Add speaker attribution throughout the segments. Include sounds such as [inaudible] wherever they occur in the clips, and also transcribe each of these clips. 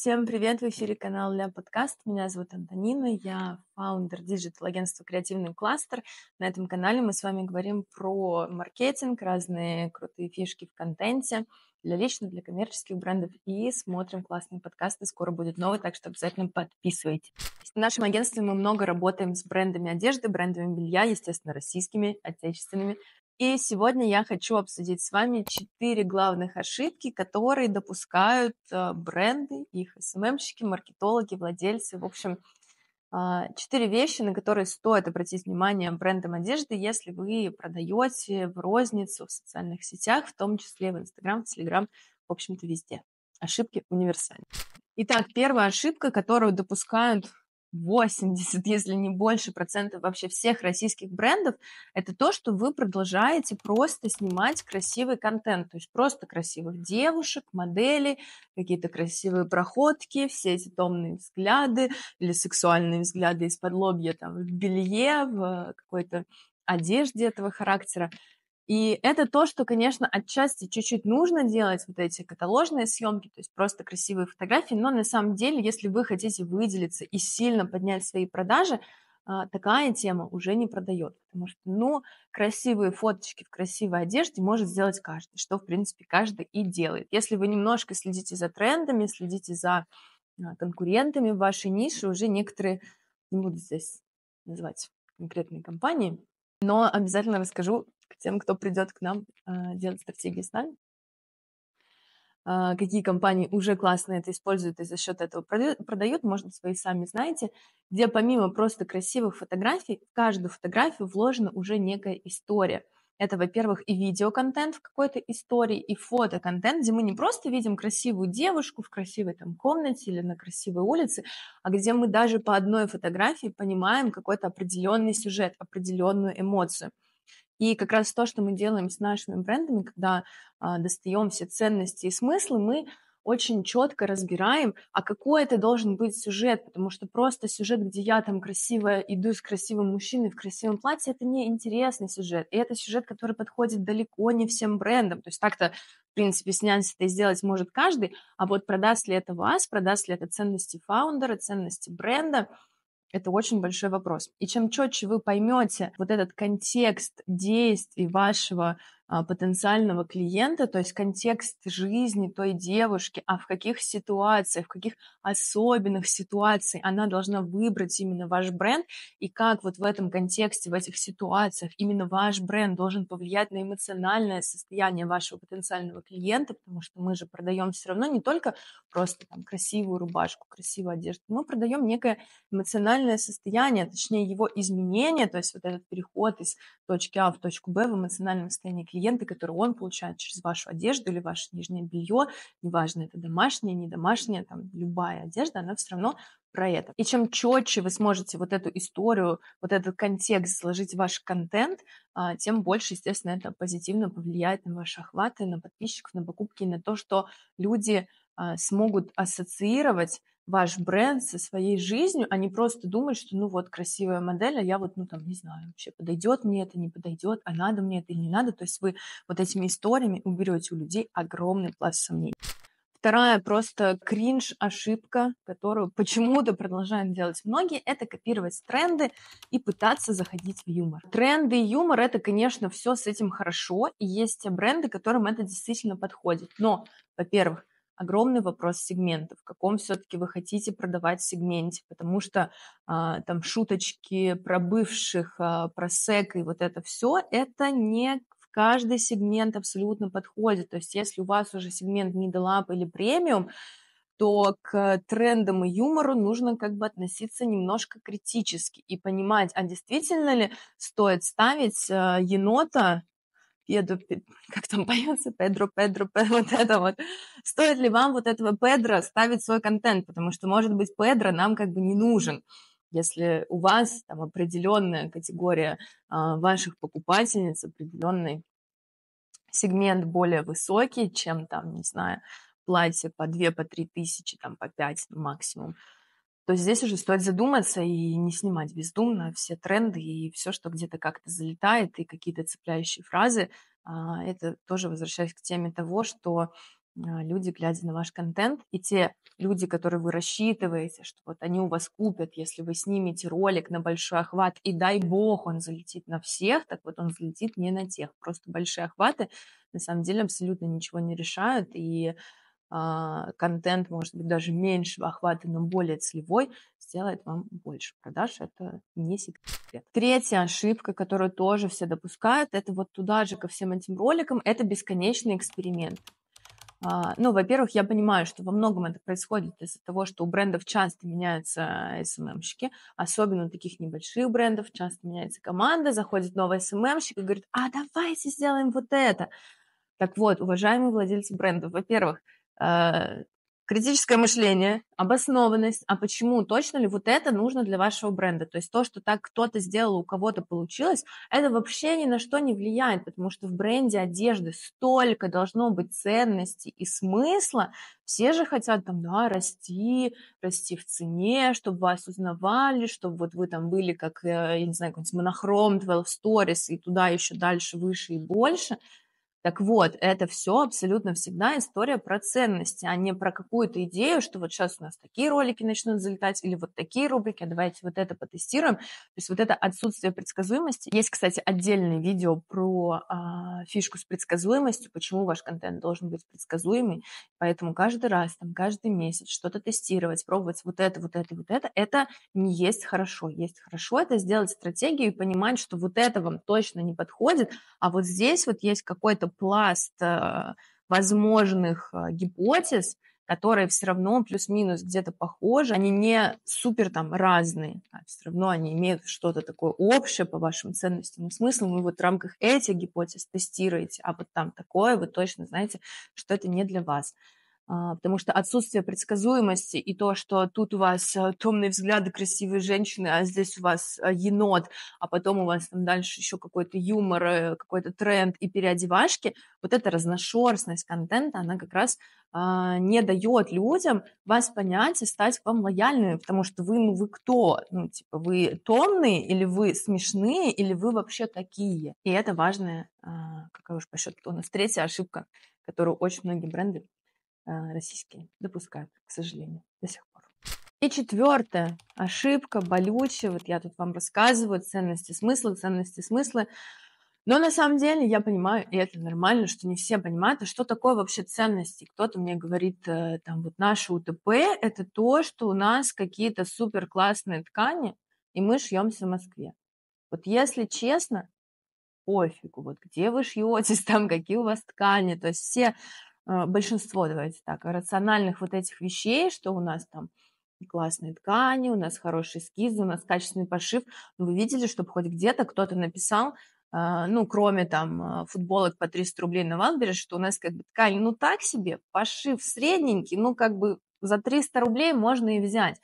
Speaker 1: Всем привет! В эфире канал Ля Подкаст. Меня зовут Антонина, я фаундер диджитал-агентства «Креативный кластер». На этом канале мы с вами говорим про маркетинг, разные крутые фишки в контенте для личных, для коммерческих брендов и смотрим классные подкасты. Скоро будет новый, так что обязательно подписывайтесь. В нашем агентстве мы много работаем с брендами одежды, брендами белья, естественно, российскими, отечественными, и сегодня я хочу обсудить с вами четыре главных ошибки, которые допускают э, бренды, их СММщики, эм маркетологи, владельцы. В общем, а, четыре вещи, на которые стоит обратить внимание брендам одежды, если вы продаете в розницу, в социальных сетях, в том числе в Инстаграм, в Телеграм, в общем-то, везде. Ошибки универсальны. Итак, первая ошибка, которую допускают 80, если не больше процентов вообще всех российских брендов, это то, что вы продолжаете просто снимать красивый контент, то есть просто красивых девушек, моделей, какие-то красивые проходки, все эти томные взгляды или сексуальные взгляды из-под лобья там, в белье, в какой-то одежде этого характера. И это то, что, конечно, отчасти чуть-чуть нужно делать, вот эти каталожные съемки, то есть просто красивые фотографии, но на самом деле, если вы хотите выделиться и сильно поднять свои продажи, а, такая тема уже не продает, потому что, ну, красивые фоточки в красивой одежде может сделать каждый, что, в принципе, каждый и делает. Если вы немножко следите за трендами, следите за а, конкурентами в вашей нише, уже некоторые, не буду здесь называть конкретные компании, но обязательно расскажу к тем, кто придет к нам а, делать стратегии с нами. А, какие компании уже классно это используют и за счет этого продают, можно свои сами знаете, где помимо просто красивых фотографий, в каждую фотографию вложена уже некая история – это, во-первых, и видеоконтент в какой-то истории, и фотоконтент, где мы не просто видим красивую девушку в красивой там комнате или на красивой улице, а где мы даже по одной фотографии понимаем какой-то определенный сюжет, определенную эмоцию – и как раз то, что мы делаем с нашими брендами, когда а, достаем все ценности и смыслы, мы очень четко разбираем, а какой это должен быть сюжет, потому что просто сюжет, где я там красиво иду с красивым мужчиной в красивом платье, это не интересный сюжет. И это сюжет, который подходит далеко не всем брендам. То есть так-то, в принципе, снять это и сделать может каждый, а вот продаст ли это вас, продаст ли это ценности фаундера, ценности бренда, это очень большой вопрос. И чем четче вы поймете вот этот контекст действий вашего а, потенциального клиента, то есть контекст жизни той девушки, а в каких ситуациях, в каких особенных ситуациях она должна выбрать именно ваш бренд, и как вот в этом контексте, в этих ситуациях именно ваш бренд должен повлиять на эмоциональное состояние вашего потенциального клиента, потому что мы же продаем все равно не только просто там, красивую рубашку, красивую одежду, мы продаем некое эмоциональное состояние, точнее его изменение, то есть вот этот переход из точки А в точку Б в эмоциональном состоянии клиента клиенты, которые он получает через вашу одежду или ваше нижнее белье, неважно, это домашнее, не домашнее, там, любая одежда, она все равно про это. И чем четче вы сможете вот эту историю, вот этот контекст сложить в ваш контент, а, тем больше, естественно, это позитивно повлияет на ваши охваты, на подписчиков, на покупки, на то, что люди а, смогут ассоциировать ваш бренд со своей жизнью, а не просто думать, что ну вот красивая модель, а я вот, ну там, не знаю, вообще подойдет мне это, не подойдет, а надо мне это или не надо. То есть вы вот этими историями уберете у людей огромный пласт сомнений. Вторая просто кринж, ошибка, которую почему-то продолжают делать многие, это копировать тренды и пытаться заходить в юмор. Тренды и юмор это, конечно, все с этим хорошо, и есть те бренды, которым это действительно подходит. Но, во-первых, огромный вопрос сегмента, в каком все-таки вы хотите продавать сегменте, потому что а, там шуточки про бывших, а, про сек и вот это все, это не в каждый сегмент абсолютно подходит. То есть если у вас уже сегмент middle-up или премиум, то к трендам и юмору нужно как бы относиться немножко критически и понимать, а действительно ли стоит ставить а, енота еду, [laughs] как там поется, Педро, Педро, Педро, [laughs] вот это вот. Стоит ли вам вот этого Педро ставить свой контент? Потому что, может быть, Педро нам как бы не нужен. Если у вас там определенная категория а, ваших покупательниц, определенный сегмент более высокий, чем там, не знаю, платье по 2, по 3 тысячи, там по 5 максимум, то здесь уже стоит задуматься и не снимать бездумно все тренды и все, что где-то как-то залетает, и какие-то цепляющие фразы. А, это тоже возвращаясь к теме того, что а, люди, глядя на ваш контент, и те люди, которые вы рассчитываете, что вот они у вас купят, если вы снимете ролик на большой охват, и дай бог он залетит на всех, так вот он залетит не на тех. Просто большие охваты на самом деле абсолютно ничего не решают, и а, контент, может быть, даже меньшего охвата, но более целевой, сделает вам больше продаж. Это не секрет. Третья ошибка, которую тоже все допускают, это вот туда же ко всем этим роликам, это бесконечный эксперимент. А, ну, во-первых, я понимаю, что во многом это происходит из-за того, что у брендов часто меняются СММщики, особенно у таких небольших брендов, часто меняется команда, заходит новый СММщик и говорит, а давайте сделаем вот это. Так вот, уважаемые владельцы брендов, во-первых, Э, критическое мышление, обоснованность, а почему точно ли вот это нужно для вашего бренда. То есть то, что так кто-то сделал, у кого-то получилось, это вообще ни на что не влияет, потому что в бренде одежды столько должно быть ценности и смысла. Все же хотят там, да, расти, расти в цене, чтобы вас узнавали, чтобы вот вы там были как, э, я не знаю, какой-нибудь монохром, 12 stories и туда еще дальше, выше и больше – так вот, это все абсолютно всегда история про ценности, а не про какую-то идею, что вот сейчас у нас такие ролики начнут залетать или вот такие рубрики, а давайте вот это потестируем. То есть вот это отсутствие предсказуемости. Есть, кстати, отдельное видео про э, фишку с предсказуемостью, почему ваш контент должен быть предсказуемый. Поэтому каждый раз, там, каждый месяц что-то тестировать, пробовать вот это, вот это, вот это, это не есть хорошо. Есть хорошо это сделать стратегию и понимать, что вот это вам точно не подходит, а вот здесь вот есть какой-то пласт э, возможных э, гипотез, которые все равно плюс-минус где-то похожи, они не супер там разные, а все равно они имеют что-то такое общее по вашим ценностям и смыслам, вы вот в рамках этих гипотез тестируете, а вот там такое, вы точно знаете, что это не для вас. А, потому что отсутствие предсказуемости и то, что тут у вас э, томные взгляды красивой женщины, а здесь у вас э, енот, а потом у вас там дальше еще какой-то юмор, э, какой-то тренд и переодевашки, вот эта разношерстность контента, она как раз а, не дает людям вас понять и стать к вам лояльными, потому что вы, ну вы кто? Ну, типа, вы томные или вы смешные, или вы вообще такие? И это важная, а, какая уж по счету у нас третья ошибка, которую очень многие бренды а, российские допускают, к сожалению, до сих пор. И четвертая ошибка болючая. Вот я тут вам рассказываю ценности смысла, ценности смысла. Но на самом деле я понимаю, и это нормально, что не все понимают, а что такое вообще ценности. Кто-то мне говорит, э, там вот наше УТП – это то, что у нас какие-то супер классные ткани, и мы шьемся в Москве. Вот если честно, пофигу, вот где вы шьетесь, [laughs] там какие у вас ткани. То есть все а, большинство, давайте так, рациональных вот этих вещей, что у нас там классные ткани, у нас хорошие эскизы, у нас качественный пошив. Ну, вы видели, чтобы хоть где-то кто-то написал, а, ну, кроме там а, футболок по 300 рублей на Ванбере, что у нас как бы ткань, ну, так себе, пошив средненький, ну, как бы за 300 рублей можно и взять.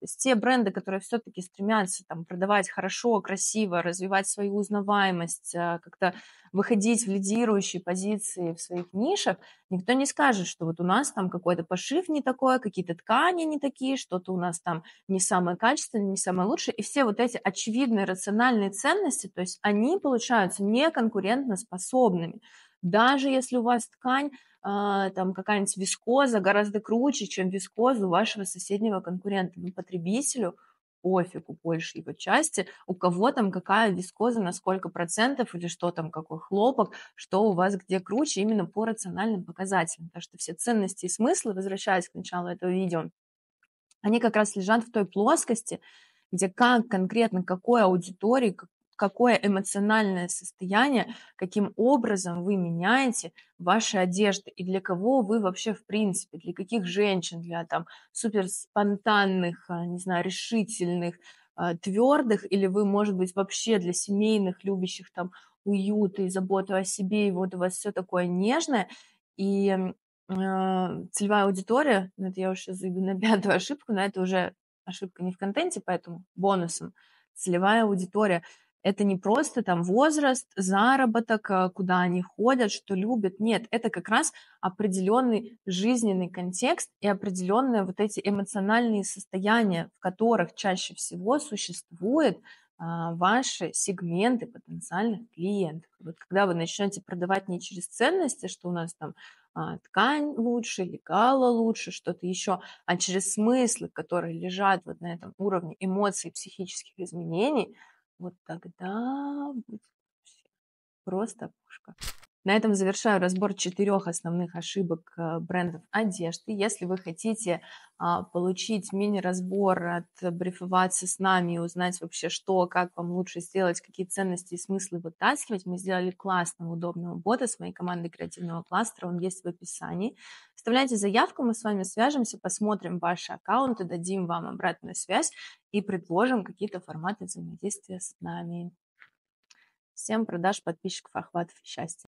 Speaker 1: То те бренды, которые все-таки стремятся там, продавать хорошо, красиво, развивать свою узнаваемость, а, как-то выходить в лидирующие позиции в своих нишах, никто не скажет, что вот у нас там какой-то пошив не такой, какие-то ткани не такие, что-то у нас там не самое качественное, не самое лучшее. И все вот эти очевидные рациональные ценности, то есть они получаются неконкурентно способными. Даже если у вас ткань, а, там какая-нибудь вискоза гораздо круче, чем вискоза вашего соседнего конкурента, ну, потребителю пофигу больше его части, у кого там какая вискоза, на сколько процентов или что там, какой хлопок, что у вас где круче именно по рациональным показателям. Потому что все ценности и смыслы, возвращаясь к началу этого видео, они как раз лежат в той плоскости, где как конкретно, какой аудитории, какое эмоциональное состояние, каким образом вы меняете ваши одежды и для кого вы вообще в принципе, для каких женщин, для там супер спонтанных, а, не знаю, решительных, а, твердых, или вы, может быть, вообще для семейных, любящих там уют и заботу о себе, и вот у вас все такое нежное, и э, целевая аудитория, ну, это я уже заявлю на пятую ошибку, но это уже ошибка не в контенте, поэтому бонусом, целевая аудитория — это не просто там возраст, заработок, э, куда они ходят, что любят. Нет, это как раз определенный жизненный контекст и определенные вот эти эмоциональные состояния, в которых чаще всего существует а, ваши сегменты потенциальных клиентов. Вот когда вы начнете продавать не через ценности, что у нас там а, ткань лучше, лекала лучше, что-то еще, а через смыслы, которые лежат вот на этом уровне эмоций, психических изменений, вот тогда будет вообще просто пушка. На этом завершаю разбор четырех основных ошибок э, брендов одежды. Если вы хотите а, получить мини-разбор, отбрифоваться с нами и узнать вообще, что, как вам лучше сделать, какие ценности и смыслы вытаскивать, мы сделали классного, удобного бота с моей командой креативного кластера, он есть в описании. Вставляйте заявку, мы с вами свяжемся, посмотрим ваши аккаунты, дадим вам обратную связь и предложим какие-то форматы взаимодействия с нами. Всем продаж, подписчиков, охватов и счастья.